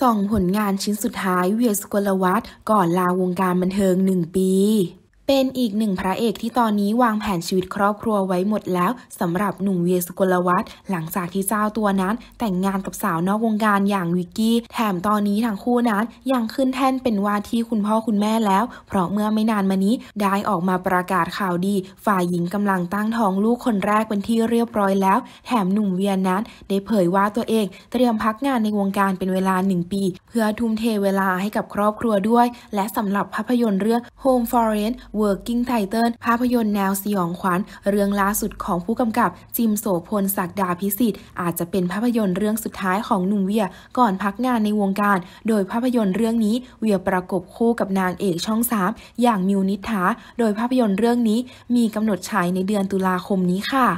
สองผลงานชิ้นสุดท้ายเวียสุกลวัตรก่อนลาวงการบันเทิง 1 ปีเป็นอีกหนึ่งพระเอกที่ตอนนี้วางแผนชีวิตครอบครัวไว้หมดแล้วสำหรับหนุ่มเวียสุกลวัฒน์หลังจากที่เจ้าตัวนั้นแต่งงานกับสาวนอกวงการอย่างวิกกี้ แถมตอนนี้ทั้งคู่นั้นยังขึ้นแท่นเป็นว่าที่คุณพ่อคุณแม่แล้ว เพราะเมื่อไม่นานมานี้ ได้ออกมาประกาศข่าวดี ฝ่ายหญิงกำลังตั้งท้องลูกคนแรกเป็นที่เรียบร้อยแล้ว แถมหนุ่มเวียนนั้น ได้เผยว่าตัวเอง เตรียมพักงานในวงการเป็นเวลาหนึ่งปี เพื่อทุ่มเทเวลาให้กับครอบครัวด้วย และสำหรับภาพยนตร์เรื่อง Home Foreign Working Titan ภาพยนตร์แนวสยองขวัญเรื่องล่าสุดของผู้กำกับจิมโสพลศักดาพิสิทธิ์อาจจะเป็นภาพยนตร์เรื่องสุดท้ายของหนุ่มเวีย ก่อนพักงานในวงการ โดยภาพยนตร์เรื่องนี้เวียประกบคู่กับนางเอกช่องสามอย่างมิวนิธาโดยภาพยนตร์เรื่องนี้มีกำหนดฉายในเดือนตุลาคมนี้ค่ะ